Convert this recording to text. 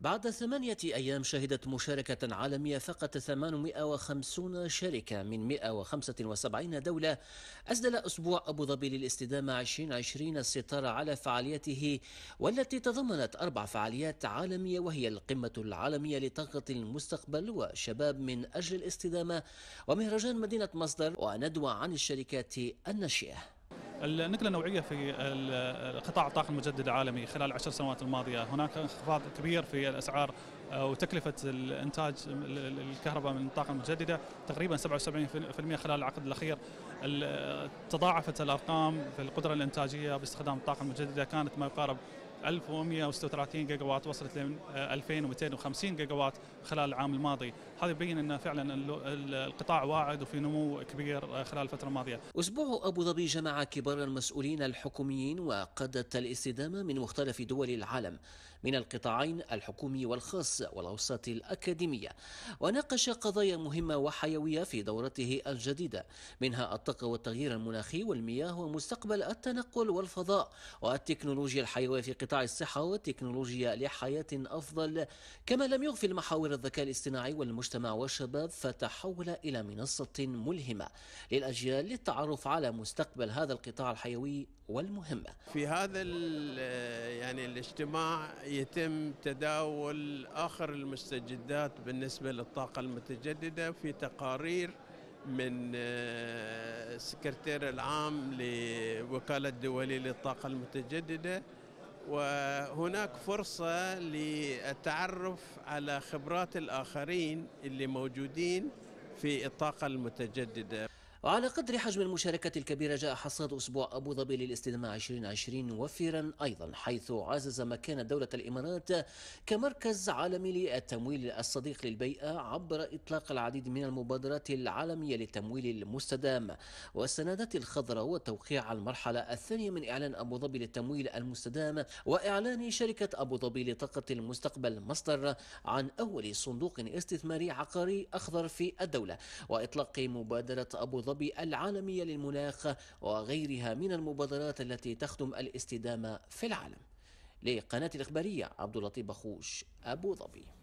بعد ثمانية أيام شهدت مشاركة عالمية فقط 850 شركة من 175 دولة أسدل أسبوع أبو ظبي للاستدامة 2020 الستارة على فعاليته والتي تضمنت أربع فعاليات عالمية وهي القمة العالمية لطاقة المستقبل وشباب من أجل الاستدامة ومهرجان مدينة مصدر وندوة عن الشركات الناشئة النقلة النوعية في قطاع الطاقة المتجدده العالمي خلال العشر سنوات الماضية هناك انخفاض كبير في الأسعار آه، وتكلفة الإنتاج الكهرباء من الطاقة المجددة تقريبا 77% خلال العقد الأخير تضاعفت الأرقام في القدرة الإنتاجية باستخدام الطاقة المجددة كانت ما يقارب 1136 جيجا وات وصلت ل 2250 جيجا وات خلال العام الماضي، هذا يبين ان فعلا القطاع واعد وفي نمو كبير آه، خلال الفتره الماضيه. اسبوع ابو ظبي جمع كبار المسؤولين الحكوميين وقاده الاستدامه من مختلف دول العالم من القطاعين الحكومي والخاص والاوساط الاكاديميه، وناقش قضايا مهمه وحيويه في دورته الجديده، منها الطاقه والتغيير المناخي والمياه ومستقبل التنقل والفضاء والتكنولوجيا الحيويه في قطاع قطاع الصحة والتكنولوجيا لحياة أفضل كما لم يغفل محاور الذكاء الاصطناعي والمجتمع والشباب فتحول إلى منصة ملهمة للأجيال للتعرف على مستقبل هذا القطاع الحيوي والمهم في هذا يعني الاجتماع يتم تداول آخر المستجدات بالنسبة للطاقة المتجددة في تقارير من السكرتير آه، العام لوكالة دولية للطاقة المتجددة وهناك فرصة للتعرف على خبرات الآخرين اللي موجودين في الطاقة المتجددة وعلى قدر حجم المشاركة الكبيرة جاء حصاد أسبوع أبو ظبي للاستدامة 2020 وفيرا أيضا حيث عزز مكان دولة الإمارات كمركز عالمي للتمويل الصديق للبيئة عبر إطلاق العديد من المبادرات العالمية للتمويل المستدام والسندات الخضراء وتوقيع المرحلة الثانية من إعلان أبو ظبي للتمويل المستدام وإعلان شركة أبو ظبي لطاقة المستقبل مصدر عن أول صندوق استثماري عقاري أخضر في الدولة وإطلاق مبادرة أبو ظبي العالمية للمناخ وغيرها من المبادرات التي تخدم الاستدامة في العالم لقناة الإخبارية عبد اللطيف بخوش أبو ظبي